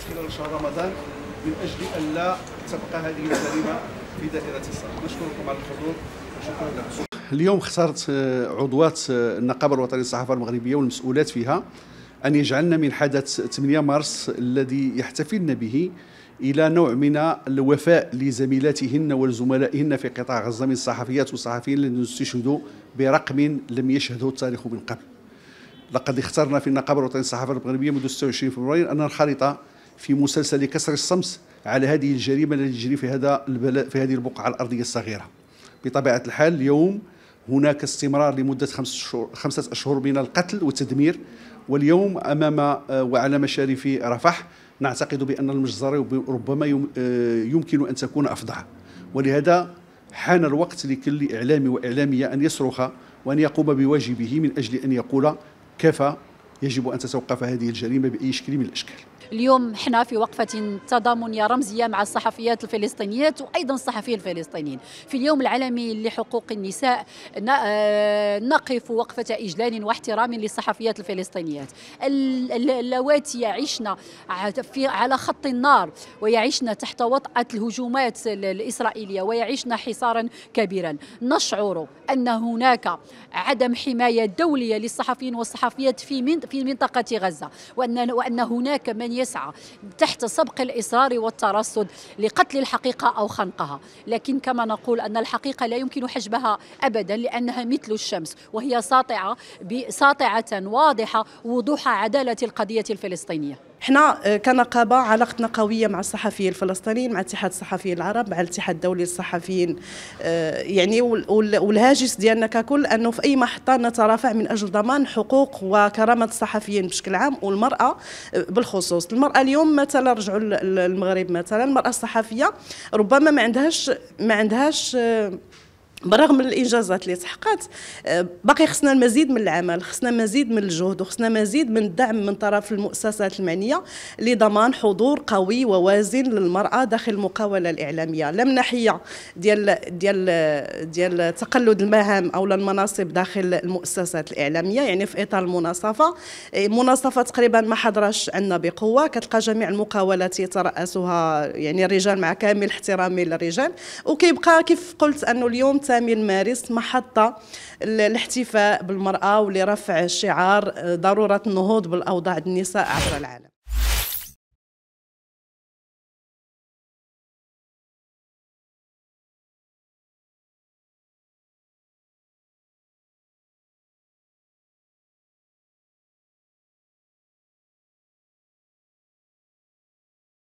خلال شهر رمضان من اجل ان لا تبقى هذه الجريمه في دائره الصحه نشكركم على الحضور وشكرا لكم اليوم اختارت آه، عضوات آه، النقابه الوطنيه للصحافه المغربيه والمسؤولات فيها ان يجعلنا من حدث 8 مارس الذي يحتفلن به الى نوع من الوفاء لزميلاتهن ولزملائهن في قطاع غزه من الصحفيات والصحفيين الذين استشهدوا برقم لم يشهده التاريخ من قبل. لقد اخترنا في النقابه الوطنيه للصحافه المغربيه منذ 26 فبراير ان ننخرط في مسلسل كسر الصمت على هذه الجريمه التي تجري في هذا البلد في هذه البقعه الارضيه الصغيره بطبيعه الحال اليوم هناك استمرار لمده خمس شهور خمسه اشهر من القتل والتدمير واليوم امام آه، وعلى مشارف رفح نعتقد بان المجزره ربما آه، يمكن ان تكون افضع ولهذا حان الوقت لكل اعلامي واعلاميه ان يصرخ وان يقوم بواجبه من اجل ان يقول كفى يجب ان تتوقف هذه الجريمه باي شكل من الاشكال اليوم احنا في وقفة تضامنية رمزية مع الصحفيات الفلسطينيات وأيضا الصحفيين الفلسطينيين في اليوم العالمي لحقوق النساء آه، نقف وقفة إجلال واحترام للصحفيات الفلسطينيات اللواتي يعيشن على خط النار ويعيشن تحت وطأة الهجومات الإسرائيلية ويعيشن حصارا كبيرا نشعر أن هناك عدم حماية دولية للصحفيين والصحفيات في في منطقة غزة وأن وأن هناك من من يسعى تحت سبق الإصرار والترصد لقتل الحقيقة أو خنقها لكن كما نقول أن الحقيقة لا يمكن حجبها أبدا لأنها مثل الشمس وهي ساطعة ساطعة واضحة وضوح عدالة القضية الفلسطينية احنا آه، كنقابه علاقتنا قويه مع الصحفيين الفلسطينيين مع اتحاد الصحفيين العرب مع الاتحاد الدولي للصحفيين آه، يعني والهاجس ديالنا ككل انه في اي محطه نترافع من اجل ضمان حقوق وكرامه الصحفيين بشكل عام والمراه آه، بالخصوص المراه اليوم مثلا رجعوا للمغرب مثلا المراه الصحفيه ربما ما عندهاش ما عندهاش بالرغم من الانجازات اللي تحققت آه، باقي خصنا المزيد من العمل خصنا مزيد من الجهد وخصنا مزيد من الدعم من طرف المؤسسات المعنيه لضمان حضور قوي ووازن للمراه داخل المقاوله الاعلاميه لا من ناحيه ديال ديال ديال تقلد المهام او المناصب داخل المؤسسات الاعلاميه يعني في اطار المناصفه إيه، مناصفه تقريبا ما حضرش عندنا بقوه كتلقى جميع المقاولات يتراسها يعني الرجال مع كامل احترامي للرجال وكيبقى كيف قلت انه اليوم سامي المارس محطة للاحتفاء بالمرأة ولرفع شعار ضرورة النهوض بالأوضاع النساء عبر العالم